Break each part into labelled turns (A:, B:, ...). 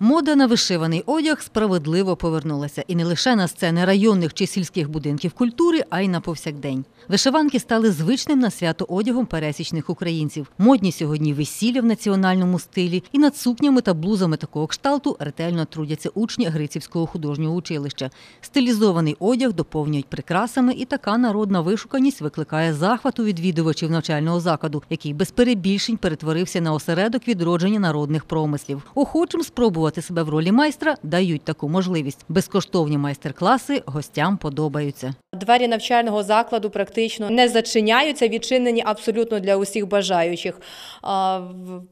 A: Мода на вишиваний одяг справедливо повернулася і не лише на сцени районних чи сільських будинків культури, а й на повсякдень. Вишиванки стали звичним на свято одягом пересічних українців. Модні сьогодні весілля в національному стилі, і над сукнями та блузами такого кшталту ретельно трудяться учні Грицівського художнього училища. Стилізований одяг доповнюють прикрасами, і така народна вишуканість викликає захват у відвідувачів навчального закладу, який без перебільшень перетворився на осередок відродження народних промислів. Охочим спробувати спробувати себе в ролі майстра дають таку можливість. Безкоштовні майстер-класи гостям подобаються.
B: Двері навчального закладу практично не зачиняються, відчинені абсолютно для усіх бажаючих.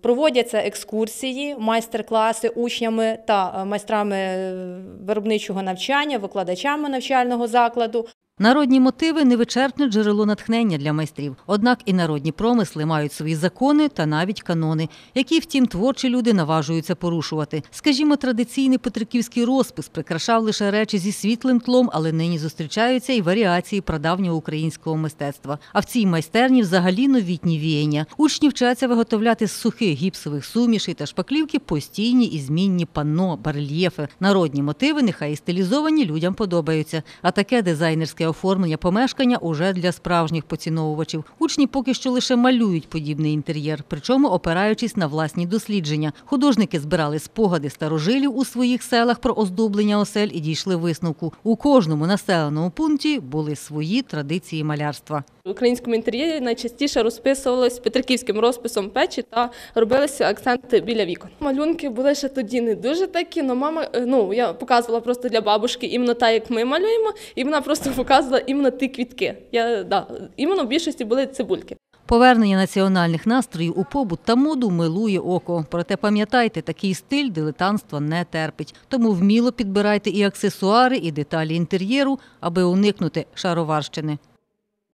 B: Проводяться екскурсії, майстер-класи учнями та майстрами е, виробничого навчання, викладачами навчального закладу.
A: Народні мотиви невичерпне джерело натхнення для майстрів. Однак і народні промисли мають свої закони та навіть канони, які, втім, творчі люди наважуються порушувати. Скажімо, традиційний петриківський розпис прикрашав лише речі зі світлим тлом, але нині зустрічаються і варіації прадавнього українського мистецтва. А в цій майстерні взагалі новітні віяння. Учні вчаться виготовляти з сухих гіпсових сумішей та шпаклівки постійні і змінні панно, барельєфи. Народні мотиви, нехай і стилізовані, людям подобаються. А таке дизайнерське оформлення помешкання уже для справжніх поціновувачів. Учні поки що лише малюють подібний інтер'єр, причому опираючись на власні дослідження. Художники збирали спогади старожилів у своїх селах про оздоблення осель і дійшли висновку. У кожному
C: населеному
A: пункті були свої традиції малярства.
C: В українському інтер'єрі найчастіше розписувалось петриківським розписом печі та робилися акценти біля вікон. Малюнки були ще тоді не дуже такі, але мама е, ну я показувала просто для бабушки іменно так, як ми малюємо, і вона просто показувала показувала іменно ті квітки. Я да, іменно в більшості були цибульки.
A: Повернення національних настроїв у побут та моду милує око. Проте пам'ятайте, такий стиль дилетантства не терпить. Тому вміло підбирайте і аксесуари, і деталі інтер'єру, аби уникнути шароварщини.